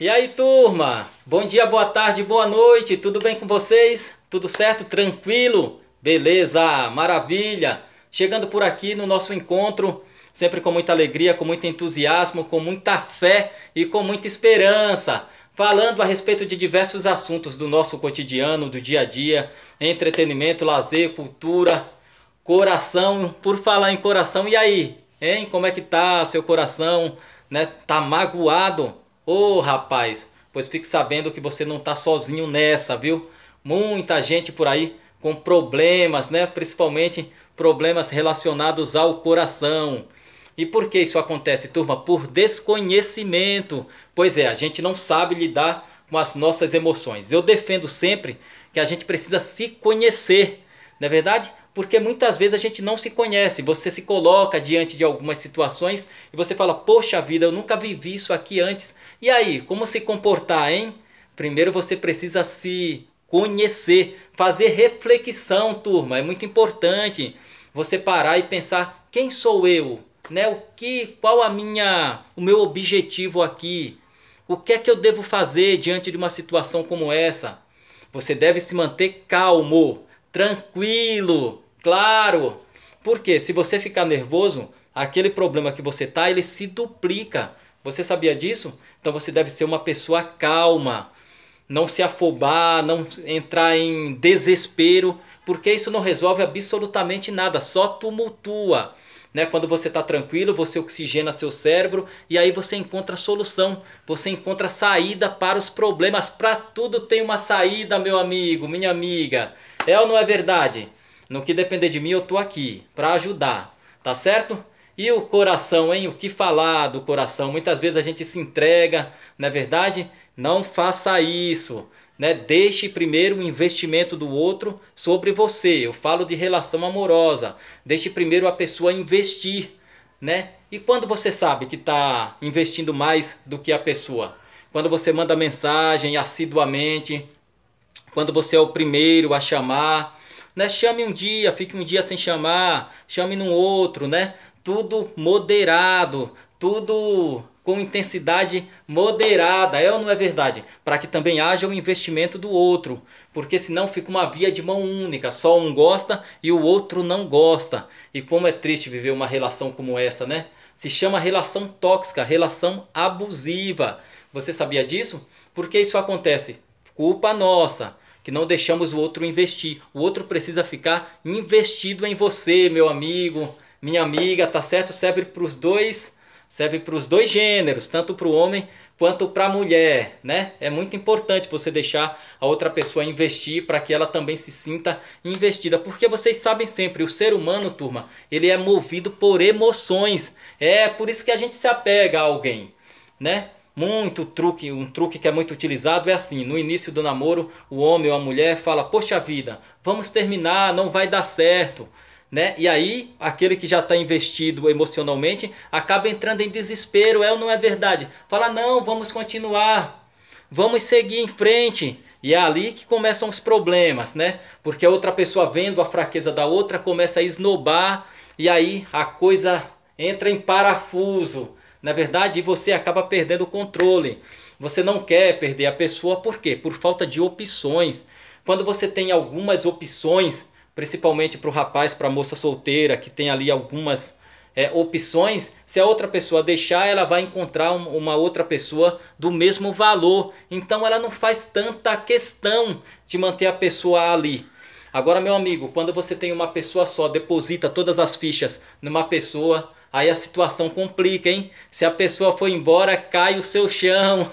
E aí, turma? Bom dia, boa tarde, boa noite. Tudo bem com vocês? Tudo certo? Tranquilo? Beleza? Maravilha. Chegando por aqui no nosso encontro, sempre com muita alegria, com muito entusiasmo, com muita fé e com muita esperança, falando a respeito de diversos assuntos do nosso cotidiano, do dia a dia, entretenimento, lazer, cultura, coração. Por falar em coração, e aí? Hein? Como é que tá seu coração? Né? Tá magoado? Ô oh, rapaz, pois fique sabendo que você não está sozinho nessa, viu? Muita gente por aí com problemas, né? Principalmente problemas relacionados ao coração. E por que isso acontece, turma? Por desconhecimento. Pois é, a gente não sabe lidar com as nossas emoções. Eu defendo sempre que a gente precisa se conhecer não é verdade? Porque muitas vezes a gente não se conhece, você se coloca diante de algumas situações e você fala: Poxa vida, eu nunca vivi isso aqui antes. E aí, como se comportar, hein? Primeiro você precisa se conhecer, fazer reflexão, turma. É muito importante você parar e pensar: quem sou eu? Né? O que, qual a minha, o meu objetivo aqui? O que é que eu devo fazer diante de uma situação como essa? Você deve se manter calmo, tranquilo, claro. Porque se você ficar nervoso, aquele problema que você tá, ele se duplica. Você sabia disso? Então você deve ser uma pessoa calma, não se afobar, não entrar em desespero, porque isso não resolve absolutamente nada, só tumultua. Né? Quando você está tranquilo, você oxigena seu cérebro e aí você encontra solução, você encontra saída para os problemas. Para tudo tem uma saída, meu amigo, minha amiga. É ou não é verdade? No que depender de mim, eu tô aqui para ajudar, tá certo? E o coração, hein? O que falar do coração? Muitas vezes a gente se entrega, não é verdade? Não faça isso. Né? Deixe primeiro o investimento do outro sobre você. Eu falo de relação amorosa. Deixe primeiro a pessoa investir, né? E quando você sabe que está investindo mais do que a pessoa? Quando você manda mensagem assiduamente, quando você é o primeiro a chamar, né? Chame um dia, fique um dia sem chamar, chame num outro, né? Tudo moderado, tudo com intensidade moderada, é ou não é verdade? Para que também haja o um investimento do outro, porque senão fica uma via de mão única, só um gosta e o outro não gosta. E como é triste viver uma relação como essa, né? Se chama relação tóxica, relação abusiva. Você sabia disso? Porque isso acontece? Culpa nossa que não deixamos o outro investir. O outro precisa ficar investido em você, meu amigo, minha amiga, tá certo? Serve para os dois, serve para os dois gêneros, tanto para o homem quanto para a mulher, né? É muito importante você deixar a outra pessoa investir para que ela também se sinta investida, porque vocês sabem sempre, o ser humano, turma, ele é movido por emoções. É por isso que a gente se apega a alguém, né? Muito truque, um truque que é muito utilizado é assim: no início do namoro, o homem ou a mulher fala, poxa vida, vamos terminar, não vai dar certo. Né? E aí, aquele que já está investido emocionalmente acaba entrando em desespero, é ou não é verdade? Fala, não, vamos continuar, vamos seguir em frente. E é ali que começam os problemas, né? Porque a outra pessoa, vendo a fraqueza da outra, começa a esnobar e aí a coisa entra em parafuso. Na verdade, você acaba perdendo o controle. Você não quer perder a pessoa por quê? Por falta de opções. Quando você tem algumas opções, principalmente para o rapaz, para a moça solteira, que tem ali algumas é, opções, se a outra pessoa deixar, ela vai encontrar uma outra pessoa do mesmo valor. Então ela não faz tanta questão de manter a pessoa ali. Agora, meu amigo, quando você tem uma pessoa só, deposita todas as fichas numa pessoa, aí a situação complica, hein? Se a pessoa for embora, cai o seu chão.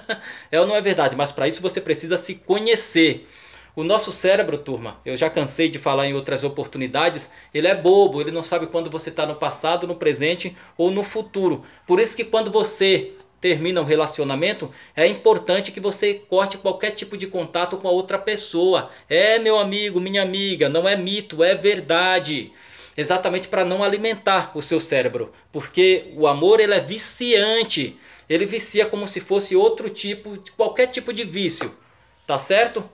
é ou não é verdade? Mas para isso você precisa se conhecer. O nosso cérebro, turma, eu já cansei de falar em outras oportunidades, ele é bobo, ele não sabe quando você está no passado, no presente ou no futuro. Por isso que quando você termina um relacionamento, é importante que você corte qualquer tipo de contato com a outra pessoa. É, meu amigo, minha amiga, não é mito, é verdade exatamente para não alimentar o seu cérebro, porque o amor ele é viciante, ele vicia como se fosse outro tipo, qualquer tipo de vício, tá certo?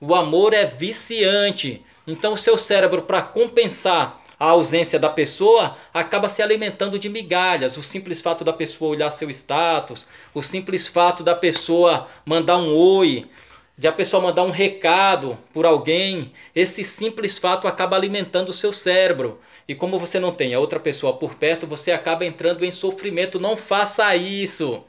O amor é viciante, então o seu cérebro para compensar a ausência da pessoa acaba se alimentando de migalhas. O simples fato da pessoa olhar seu status, o simples fato da pessoa mandar um oi, de a pessoa mandar um recado por alguém, esse simples fato acaba alimentando o seu cérebro. E como você não tem a outra pessoa por perto, você acaba entrando em sofrimento. Não faça isso!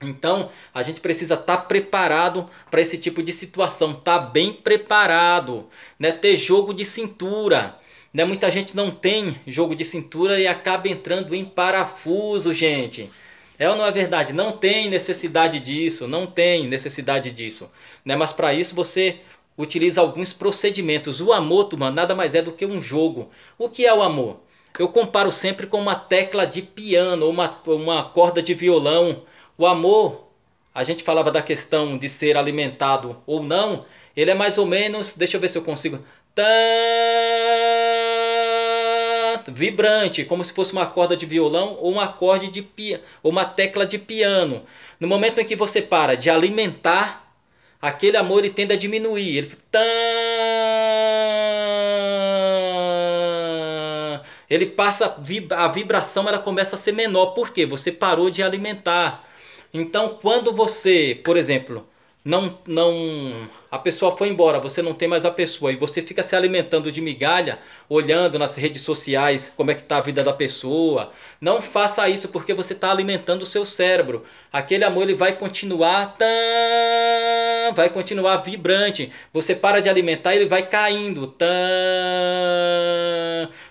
Então, a gente precisa estar tá preparado para esse tipo de situação, estar tá bem preparado, né? ter jogo de cintura. Né? Muita gente não tem jogo de cintura e acaba entrando em parafuso, gente. É ou não é verdade? Não tem necessidade disso, não tem necessidade disso. Né? Mas para isso você utiliza alguns procedimentos. O amor, turma, nada mais é do que um jogo. O que é o amor? Eu comparo sempre com uma tecla de piano ou uma, uma corda de violão. O amor, a gente falava da questão de ser alimentado ou não, ele é mais ou menos, deixa eu ver se eu consigo. Tã vibrante, como se fosse uma corda de violão ou um acorde de pia, ou uma tecla de piano. No momento em que você para de alimentar, aquele amor ele tende a diminuir. Ele fica... Ele passa a vibração, ela começa a ser menor. Por quê? Você parou de alimentar. Então, quando você, por exemplo, não não a pessoa foi embora, você não tem mais a pessoa e você fica se alimentando de migalha, olhando nas redes sociais como é que está a vida da pessoa. Não faça isso porque você está alimentando o seu cérebro. Aquele amor ele vai continuar, tam, vai continuar vibrante. Você para de alimentar, ele vai caindo. Tam,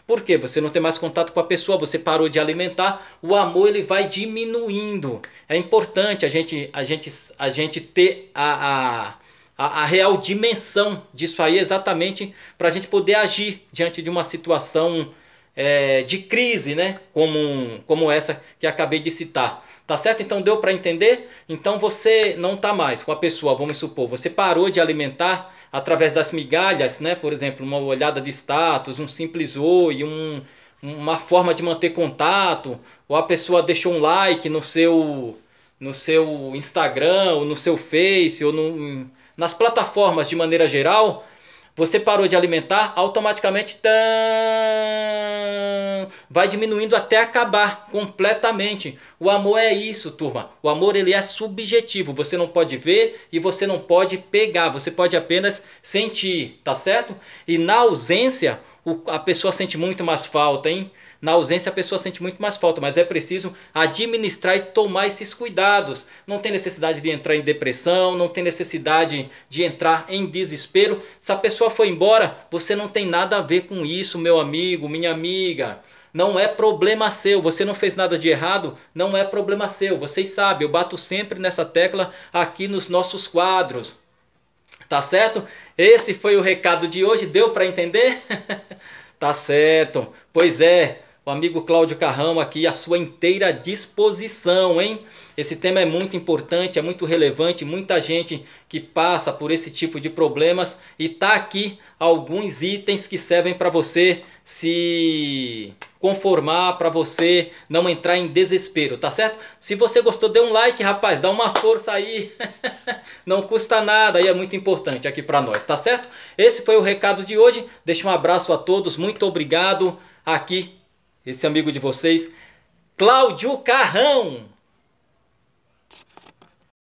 por quê? Você não tem mais contato com a pessoa, você parou de alimentar, o amor ele vai diminuindo. É importante a gente, a gente, a gente ter a, a a, a, real dimensão disso aí exatamente para a gente poder agir diante de uma situação é, de crise, né? Como, um, como essa que acabei de citar. Tá certo? Então deu para entender? Então você não está mais com a pessoa, vamos supor, você parou de alimentar através das migalhas, né? Por exemplo, uma olhada de status, um simples oi, um, uma forma de manter contato, ou a pessoa deixou um like no seu no seu Instagram, ou no seu Face, ou no, nas plataformas de maneira geral, você parou de alimentar, automaticamente tam, vai diminuindo até acabar completamente. O amor é isso, turma. O amor ele é subjetivo. Você não pode ver e você não pode pegar. Você pode apenas sentir, tá certo? E na ausência, a pessoa sente muito mais falta, hein? Na ausência a pessoa sente muito mais falta, mas é preciso administrar e tomar esses cuidados. Não tem necessidade de entrar em depressão, não tem necessidade de entrar em desespero. Se a pessoa foi embora, você não tem nada a ver com isso, meu amigo, minha amiga não é problema seu. Você não fez nada de errado, não é problema seu. Vocês sabem, eu bato sempre nessa tecla aqui nos nossos quadros. Tá certo? Esse foi o recado de hoje. Deu para entender? tá certo. Pois é, o amigo Cláudio Carrão aqui à sua inteira disposição, hein? Esse tema é muito importante, é muito relevante, muita gente que passa por esse tipo de problemas e tá aqui alguns itens que servem para você se conformar, para você não entrar em desespero, tá certo? Se você gostou, dê um like, rapaz, dá uma força aí. não custa nada e é muito importante aqui para nós, tá certo? Esse foi o recado de hoje. Deixo um abraço a todos. Muito obrigado aqui esse amigo de vocês, Cláudio Carrão.